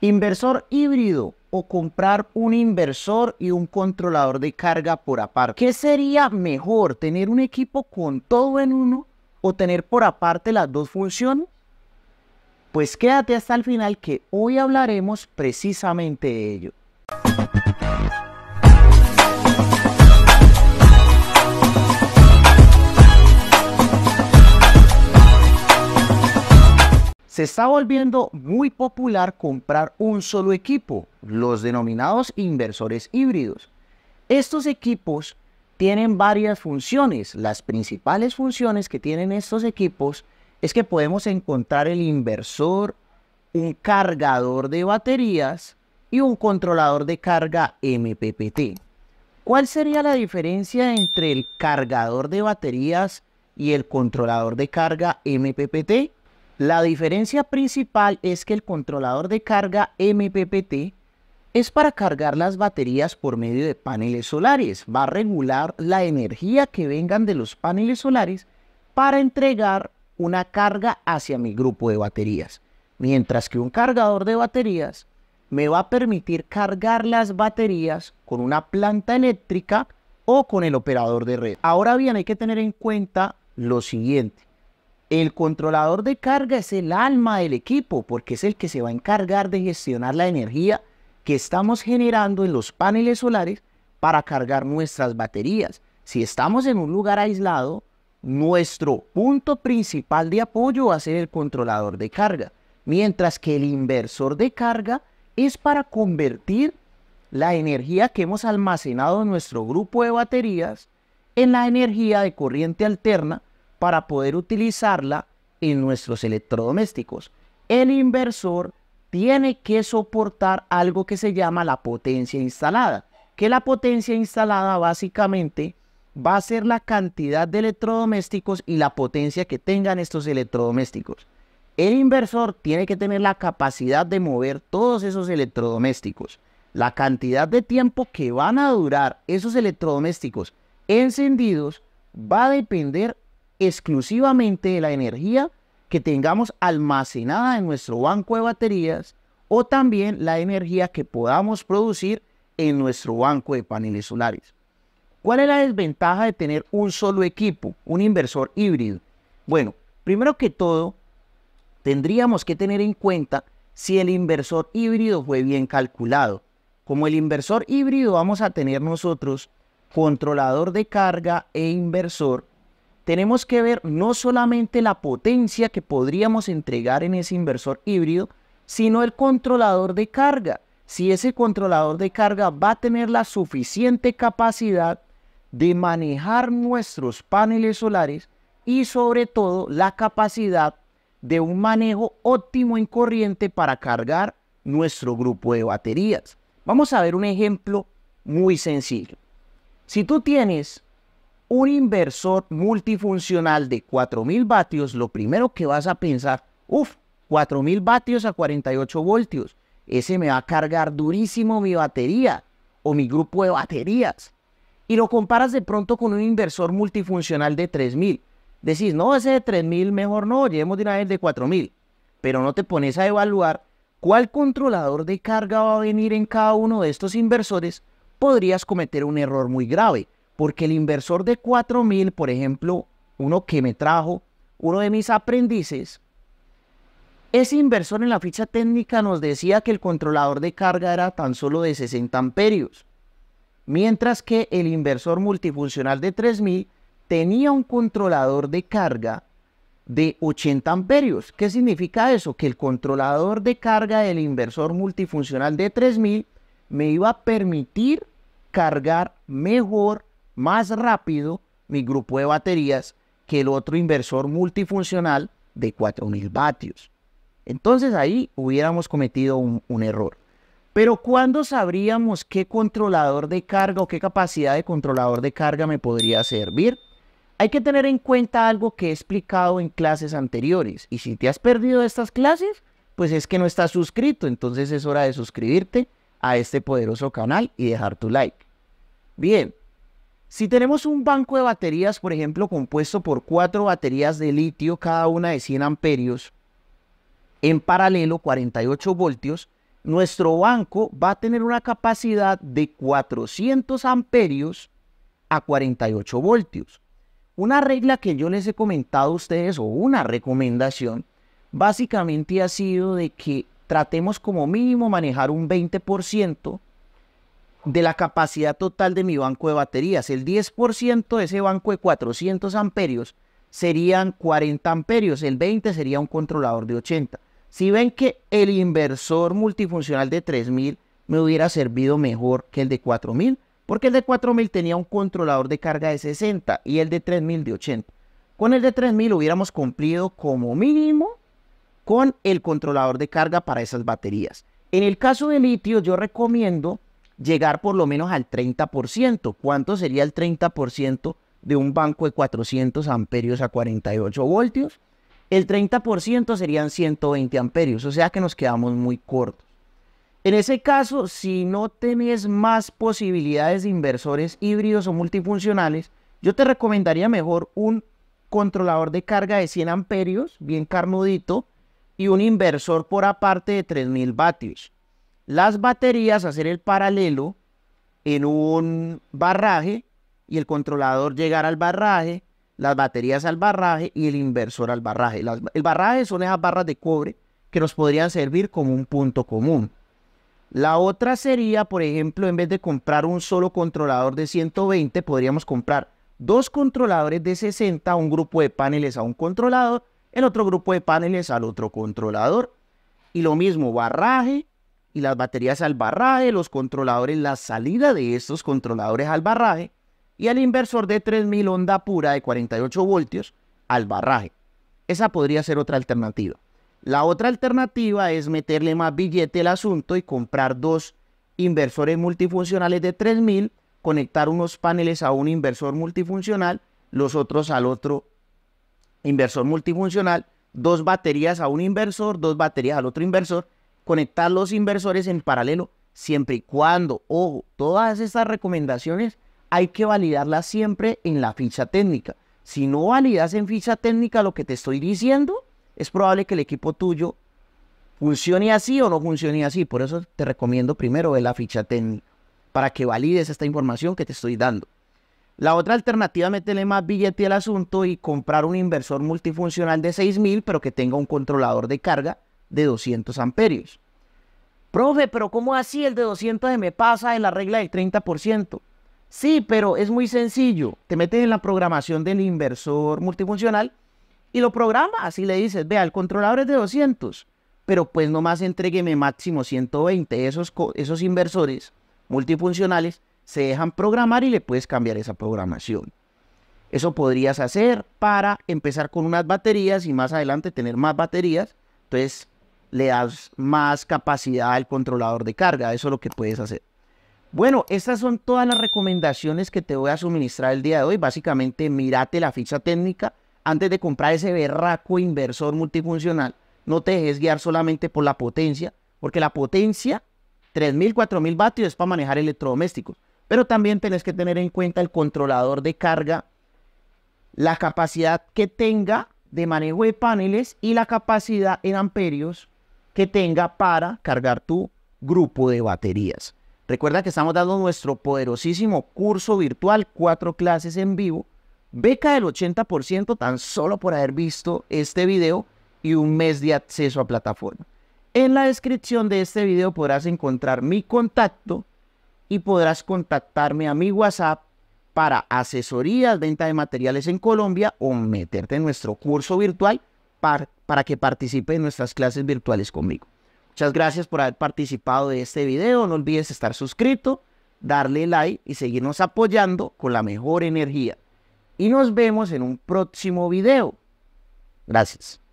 Inversor híbrido o comprar un inversor y un controlador de carga por aparte. ¿Qué sería mejor, tener un equipo con todo en uno o tener por aparte las dos funciones? Pues quédate hasta el final que hoy hablaremos precisamente de ello. se está volviendo muy popular comprar un solo equipo, los denominados inversores híbridos. Estos equipos tienen varias funciones. Las principales funciones que tienen estos equipos es que podemos encontrar el inversor, un cargador de baterías y un controlador de carga MPPT. ¿Cuál sería la diferencia entre el cargador de baterías y el controlador de carga MPPT? La diferencia principal es que el controlador de carga MPPT es para cargar las baterías por medio de paneles solares. Va a regular la energía que vengan de los paneles solares para entregar una carga hacia mi grupo de baterías. Mientras que un cargador de baterías me va a permitir cargar las baterías con una planta eléctrica o con el operador de red. Ahora bien, hay que tener en cuenta lo siguiente. El controlador de carga es el alma del equipo porque es el que se va a encargar de gestionar la energía que estamos generando en los paneles solares para cargar nuestras baterías. Si estamos en un lugar aislado, nuestro punto principal de apoyo va a ser el controlador de carga, mientras que el inversor de carga es para convertir la energía que hemos almacenado en nuestro grupo de baterías en la energía de corriente alterna para poder utilizarla en nuestros electrodomésticos. El inversor tiene que soportar algo que se llama la potencia instalada, que la potencia instalada básicamente va a ser la cantidad de electrodomésticos y la potencia que tengan estos electrodomésticos. El inversor tiene que tener la capacidad de mover todos esos electrodomésticos. La cantidad de tiempo que van a durar esos electrodomésticos encendidos va a depender exclusivamente de la energía que tengamos almacenada en nuestro banco de baterías o también la energía que podamos producir en nuestro banco de paneles solares. ¿Cuál es la desventaja de tener un solo equipo, un inversor híbrido? Bueno, primero que todo, tendríamos que tener en cuenta si el inversor híbrido fue bien calculado. Como el inversor híbrido vamos a tener nosotros controlador de carga e inversor, tenemos que ver no solamente la potencia que podríamos entregar en ese inversor híbrido, sino el controlador de carga. Si ese controlador de carga va a tener la suficiente capacidad de manejar nuestros paneles solares y sobre todo la capacidad de un manejo óptimo en corriente para cargar nuestro grupo de baterías. Vamos a ver un ejemplo muy sencillo. Si tú tienes un inversor multifuncional de 4000 vatios, lo primero que vas a pensar, uff, 4000 vatios a 48 voltios, ese me va a cargar durísimo mi batería o mi grupo de baterías. Y lo comparas de pronto con un inversor multifuncional de 3000. Decís, no, ese de 3000 mejor no, llevemos de una vez de 4000. Pero no te pones a evaluar cuál controlador de carga va a venir en cada uno de estos inversores, podrías cometer un error muy grave porque el inversor de 4000, por ejemplo, uno que me trajo, uno de mis aprendices, ese inversor en la ficha técnica nos decía que el controlador de carga era tan solo de 60 amperios, mientras que el inversor multifuncional de 3000 tenía un controlador de carga de 80 amperios. ¿Qué significa eso? Que el controlador de carga del inversor multifuncional de 3000 me iba a permitir cargar mejor más rápido mi grupo de baterías que el otro inversor multifuncional de 4000 vatios. Entonces ahí hubiéramos cometido un, error. Pero ¿cuándo sabríamos qué controlador de carga o qué capacidad de controlador de carga me podría servir? Hay que tener en cuenta algo que he explicado en clases anteriores. Y si te has perdido estas clases, pues es que no estás suscrito. Entonces es hora de suscribirte a este poderoso canal y dejar tu like. Bien, si tenemos un banco de baterías, por ejemplo, compuesto por cuatro baterías de litio, cada una de 100 amperios, en paralelo 48 voltios, nuestro banco va a tener una capacidad de 400 amperios a 48 voltios. Una regla que yo les he comentado a ustedes, o una recomendación, básicamente ha sido de que tratemos como mínimo manejar un 20% de la capacidad total de mi banco de baterías. El 10% de ese banco de 400 amperios serían 40 amperios, el 20 sería un controlador de 80. Si ven que el inversor multifuncional de 3000 me hubiera servido mejor que el de 4000, porque el de 4000 tenía un controlador de carga de 60 y el de 3000 de 80. Con el de 3000 hubiéramos cumplido como mínimo con el controlador de carga para esas baterías. En el caso de litio yo recomiendo llegar por lo menos al 30%. ¿Cuánto sería el 30% de un banco de 400 amperios a 48 voltios? El 30% serían 120 amperios, o sea que nos quedamos muy cortos. En ese caso, si no tenés más posibilidades de inversores híbridos o multifuncionales, yo te recomendaría mejor un controlador de carga de 100 amperios, bien carnudito, y un inversor por aparte de 3000 vatios las baterías, hacer el paralelo en un barraje y el controlador llegar al barraje, las baterías al barraje y el inversor al barraje. el barraje son esas barras de cobre que nos podrían servir como un punto común. La otra sería, por ejemplo, en vez de comprar un solo controlador de 120, podríamos comprar dos controladores de 60, un grupo de paneles a un controlador, el otro grupo de paneles al otro controlador. Y lo mismo, barraje, y las baterías al barraje, los controladores, la salida de estos controladores al barraje y al inversor de 3000 onda pura de 48 voltios al barraje. Esa podría ser otra alternativa. La otra alternativa es meterle más billete al asunto y comprar dos inversores multifuncionales de 3000, conectar unos paneles a un inversor multifuncional, los otros al otro inversor multifuncional, dos baterías a un inversor, dos baterías al otro inversor conectar los inversores en paralelo, siempre y cuando, ojo, todas estas recomendaciones hay que validarlas siempre en la ficha técnica. Si no validas en ficha técnica lo que te estoy diciendo, es probable que el equipo tuyo funcione así o no funcione así. Por eso te recomiendo primero ver la ficha técnica para que valides esta información que te estoy dando. La otra alternativa es meterle más billete al asunto y comprar un inversor multifuncional de 6.000, pero que tenga un controlador de carga de 200 amperios. Profe, pero ¿cómo así el de 200 me pasa en la regla del 30%? Sí, pero es muy sencillo. Te metes en la programación del inversor multifuncional y lo programas y le dices, vea, el controlador es de 200, pero pues nomás entrégueme máximo 120. Esos, esos inversores multifuncionales se dejan programar y le puedes cambiar esa programación. Eso podrías hacer para empezar con unas baterías y más adelante tener más baterías. Entonces, le das más capacidad al controlador de carga. Eso es lo que puedes hacer. Bueno, estas son todas las recomendaciones que te voy a suministrar el día de hoy. Básicamente, mírate la ficha técnica antes de comprar ese berraco inversor multifuncional. No te dejes guiar solamente por la potencia, porque la potencia, 3.000, 4.000 vatios es para manejar electrodomésticos. Pero también tenés que tener en cuenta el controlador de carga, la capacidad que tenga de manejo de paneles y la capacidad en amperios que tenga para cargar tu grupo de baterías. Recuerda que estamos dando nuestro poderosísimo curso virtual, cuatro clases en vivo, beca del 80% tan solo por haber visto este video y un mes de acceso a plataforma. En la descripción de este video podrás encontrar mi contacto y podrás contactarme a mi WhatsApp para asesorías, venta de materiales en Colombia o meterte en nuestro curso virtual para que participe en nuestras clases virtuales conmigo. Muchas gracias por haber participado de este video. No olvides estar suscrito, darle like y seguirnos apoyando con la mejor energía. Y nos vemos en un próximo video. Gracias.